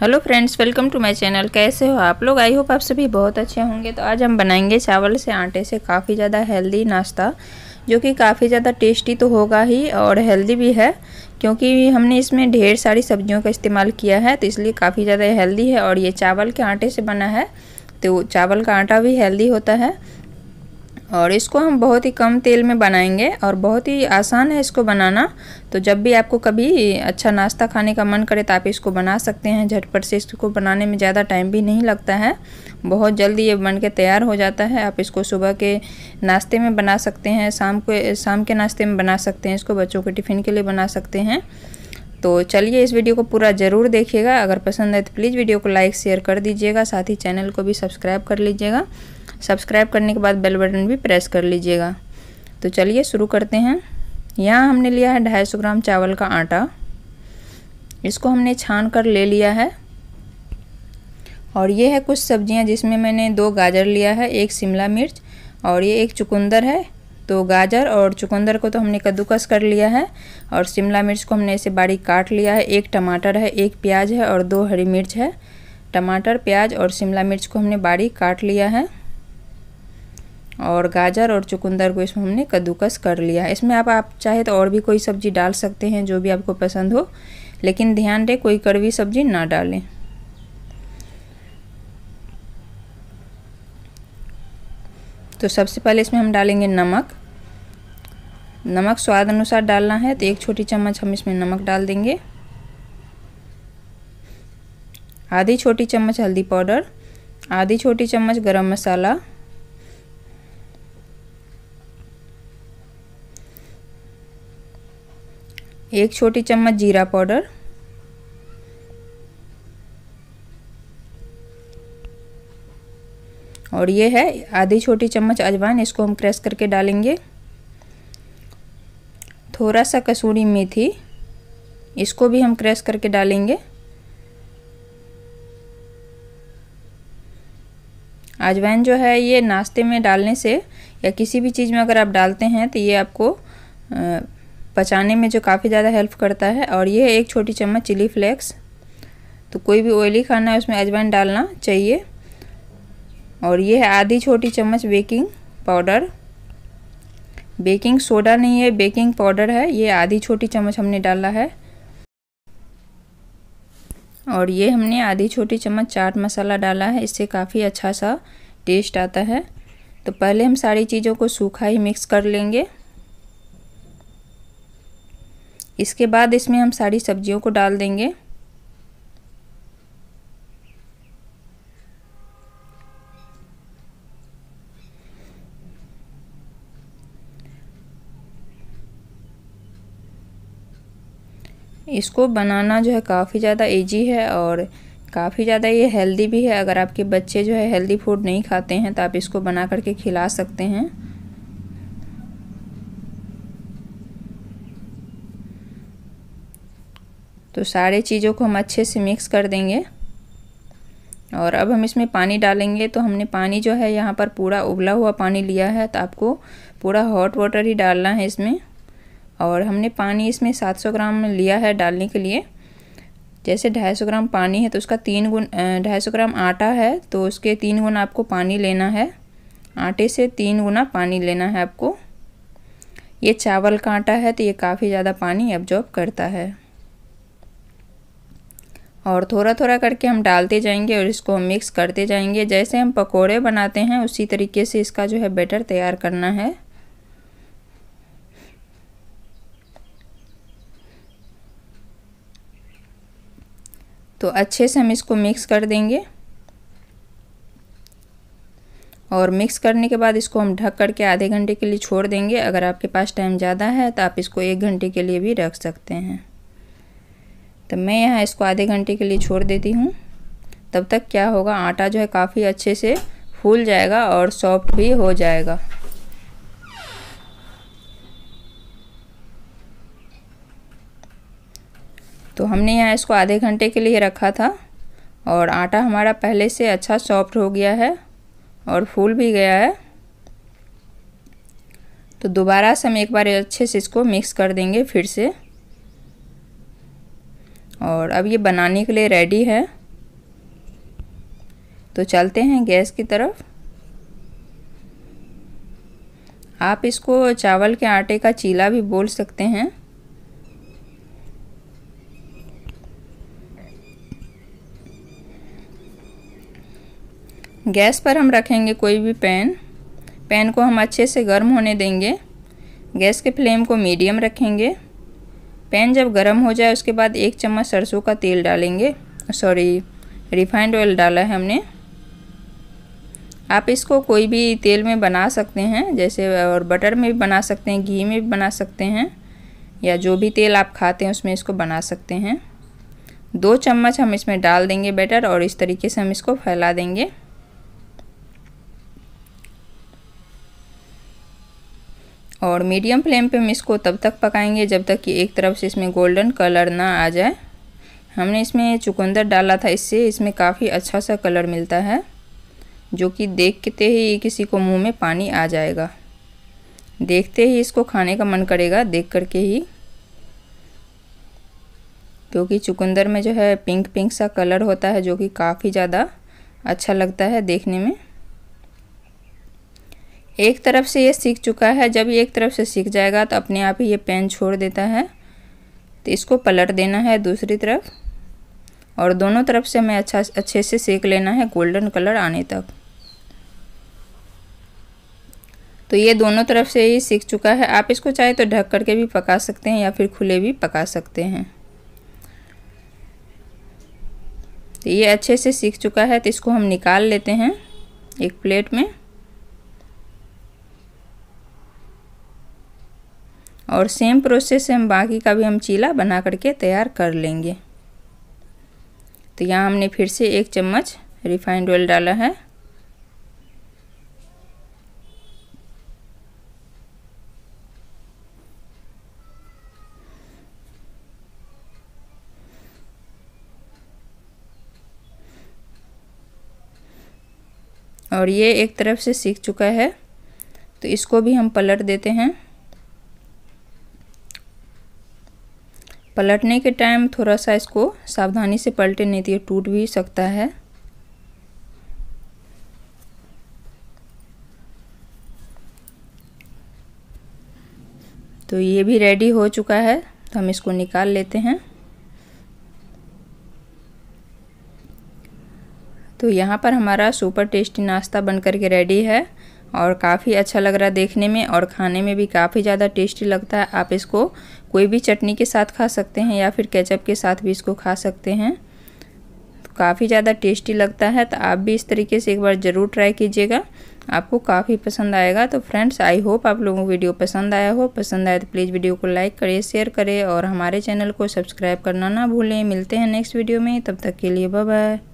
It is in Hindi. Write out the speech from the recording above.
hello friends welcome to my channel कैसे हो आप लोग आई होप आप सभी बहुत अच्छे होंगे तो आज हम बनाएंगे चावल से आटे से काफ़ी ज़्यादा हेल्दी नाश्ता जो कि काफ़ी ज़्यादा टेस्टी तो होगा ही और हेल्दी भी है क्योंकि हमने इसमें ढेर सारी सब्जियों का इस्तेमाल किया है तो इसलिए काफ़ी ज़्यादा हेल्दी है और ये चावल के आटे से बना है तो चावल का आटा भी हेल्दी होता है और इसको हम बहुत ही कम तेल में बनाएंगे और बहुत ही आसान है इसको बनाना तो जब भी आपको कभी अच्छा नाश्ता खाने का मन करे तो आप इसको बना सकते हैं झटपट से इसको बनाने में ज़्यादा टाइम भी नहीं लगता है बहुत जल्दी ये बन के तैयार हो जाता है आप इसको सुबह के नाश्ते में बना सकते हैं शाम को शाम के नाश्ते में बना सकते हैं इसको बच्चों के टिफ़िन के लिए बना सकते हैं तो चलिए इस वीडियो को पूरा ज़रूर देखिएगा अगर पसंद है तो प्लीज़ वीडियो को लाइक शेयर कर दीजिएगा साथ ही चैनल को भी सब्सक्राइब कर लीजिएगा सब्सक्राइब करने के बाद बेल बटन भी प्रेस कर लीजिएगा तो चलिए शुरू करते हैं यहाँ हमने लिया है ढाई सौ ग्राम चावल का आटा इसको हमने छान कर ले लिया है और ये है कुछ सब्जियाँ जिसमें मैंने दो गाजर लिया है एक शिमला मिर्च और ये एक चुकंदर है तो गाजर और चुकंदर को तो हमने कद्दूकस कर लिया है और शिमला मिर्च को हमने ऐसे बारीक काट लिया है एक टमाटर है एक प्याज है और दो हरी मिर्च है टमाटर प्याज और शिमला मिर्च को हमने बारीक काट लिया है और गाजर और चुकंदर को इसमें हमने कद्दूकस कर लिया है इसमें आप आप चाहे तो और भी कोई सब्ज़ी डाल सकते हैं जो भी आपको पसंद हो लेकिन ध्यान दें कोई कड़वी सब्ज़ी ना डालें तो सबसे पहले इसमें हम डालेंगे नमक नमक स्वाद अनुसार डालना है तो एक छोटी चम्मच हम इसमें नमक डाल देंगे आधी छोटी चम्मच हल्दी पाउडर आधी छोटी चम्मच गरम मसाला एक छोटी चम्मच जीरा पाउडर और ये है आधी छोटी चम्मच अजवाइन इसको हम क्रश करके डालेंगे थोड़ा सा कसूरी मेथी इसको भी हम क्रश करके डालेंगे अजवाइन जो है ये नाश्ते में डालने से या किसी भी चीज़ में अगर आप डालते हैं तो ये आपको पचाने में जो काफ़ी ज़्यादा हेल्प करता है और ये है एक छोटी चम्मच चिली फ्लेक्स तो कोई भी ऑयली खाना है उसमें अजवाइन डालना चाहिए और ये है आधी छोटी चम्मच बेकिंग पाउडर बेकिंग सोडा नहीं है बेकिंग पाउडर है ये आधी छोटी चम्मच हमने डाला है और ये हमने आधी छोटी चम्मच चाट मसाला डाला है इससे काफ़ी अच्छा सा टेस्ट आता है तो पहले हम सारी चीज़ों को सूखा ही मिक्स कर लेंगे इसके बाद इसमें हम सारी सब्जियों को डाल देंगे इसको बनाना जो है काफ़ी ज़्यादा ईजी है और काफ़ी ज़्यादा ये हेल्दी भी है अगर आपके बच्चे जो है हेल्दी फूड नहीं खाते हैं तो आप इसको बना करके खिला सकते हैं तो सारे चीज़ों को हम अच्छे से मिक्स कर देंगे और अब हम इसमें पानी डालेंगे तो हमने पानी जो है यहाँ पर पूरा उबला हुआ पानी लिया है तो आपको पूरा हॉट वाटर ही डालना है इसमें और हमने पानी इसमें 700 ग्राम लिया है डालने के लिए जैसे 250 ग्राम पानी है तो उसका तीन गुण ढाई सौ ग्राम आटा है तो उसके तीन गुना आपको पानी लेना है आटे से तीन गुना पानी लेना है आपको ये चावल का आटा है तो ये काफ़ी ज़्यादा पानी एब्जॉर्ब करता है और थोड़ा थोड़ा करके हम डालते जाएंगे और इसको मिक्स करते जाएंगे जैसे हम पकोड़े बनाते हैं उसी तरीके से इसका जो है बैटर तैयार करना है तो अच्छे से हम इसको मिक्स कर देंगे और मिक्स करने के बाद इसको हम ढक करके आधे घंटे के लिए छोड़ देंगे अगर आपके पास टाइम ज़्यादा है तो आप इसको एक घंटे के लिए भी रख सकते हैं तो मैं यहाँ इसको आधे घंटे के लिए छोड़ देती हूँ तब तक क्या होगा आटा जो है काफ़ी अच्छे से फूल जाएगा और सॉफ्ट भी हो जाएगा तो हमने यहाँ इसको आधे घंटे के लिए रखा था और आटा हमारा पहले से अच्छा सॉफ्ट हो गया है और फूल भी गया है तो दोबारा से हम एक बार अच्छे से इसको मिक्स कर देंगे फिर से और अब ये बनाने के लिए रेडी है तो चलते हैं गैस की तरफ आप इसको चावल के आटे का चीला भी बोल सकते हैं गैस पर हम रखेंगे कोई भी पैन पैन को हम अच्छे से गर्म होने देंगे गैस के फ्लेम को मीडियम रखेंगे पैन जब गर्म हो जाए उसके बाद एक चम्मच सरसों का तेल डालेंगे सॉरी रिफाइंड ऑयल डाला है हमने आप इसको कोई भी तेल में बना सकते हैं जैसे और बटर में भी बना सकते हैं घी में भी बना सकते हैं या जो भी तेल आप खाते हैं उसमें इसको बना सकते हैं दो चम्मच हम इसमें डाल देंगे बैटर और इस तरीके से हम इसको फैला देंगे और मीडियम फ्लेम पे हम इसको तब तक पकाएंगे जब तक कि एक तरफ से इसमें गोल्डन कलर ना आ जाए हमने इसमें चुकंदर डाला था इससे इसमें काफ़ी अच्छा सा कलर मिलता है जो कि देखते ही किसी को मुंह में पानी आ जाएगा देखते ही इसको खाने का मन करेगा देख करके ही क्योंकि चुकंदर में जो है पिंक पिंक सा कलर होता है जो कि काफ़ी ज़्यादा अच्छा लगता है देखने में एक तरफ से ये सीख चुका है जब ये एक तरफ से सीख जाएगा तो अपने आप ही ये पेन छोड़ देता है तो इसको पलट देना है दूसरी तरफ और दोनों तरफ से हमें अच्छा अच्छे से सेक लेना है गोल्डन कलर आने तक तो ये दोनों तरफ से ही सीख चुका है आप इसको चाहे तो ढक करके भी पका सकते हैं या फिर खुले भी पका सकते हैं तो ये अच्छे से सीख चुका है तो इसको हम निकाल लेते हैं एक प्लेट में और सेम प्रोसेस से हम बाकी का भी हम चीला बना करके तैयार कर लेंगे तो यहाँ हमने फिर से एक चम्मच रिफाइंड ऑयल डाला है और ये एक तरफ से सीख चुका है तो इसको भी हम पलट देते हैं पलटने के टाइम थोड़ा सा इसको सावधानी से पलटे नहीं तो टूट भी सकता है तो ये भी रेडी हो चुका है तो हम इसको निकाल लेते हैं तो यहाँ पर हमारा सुपर टेस्टी नाश्ता बनकर के रेडी है और काफ़ी अच्छा लग रहा है देखने में और खाने में भी काफ़ी ज़्यादा टेस्टी लगता है आप इसको कोई भी चटनी के साथ खा सकते हैं या फिर केचप के साथ भी इसको खा सकते हैं तो काफ़ी ज़्यादा टेस्टी लगता है तो आप भी इस तरीके से एक बार ज़रूर ट्राई कीजिएगा आपको काफ़ी पसंद आएगा तो फ्रेंड्स आई होप आप लोगों को वीडियो पसंद आया हो पसंद आए तो प्लीज़ वीडियो को लाइक करें शेयर करें और हमारे चैनल को सब्सक्राइब करना ना भूलें मिलते हैं नेक्स्ट वीडियो में तब तक के लिए बाय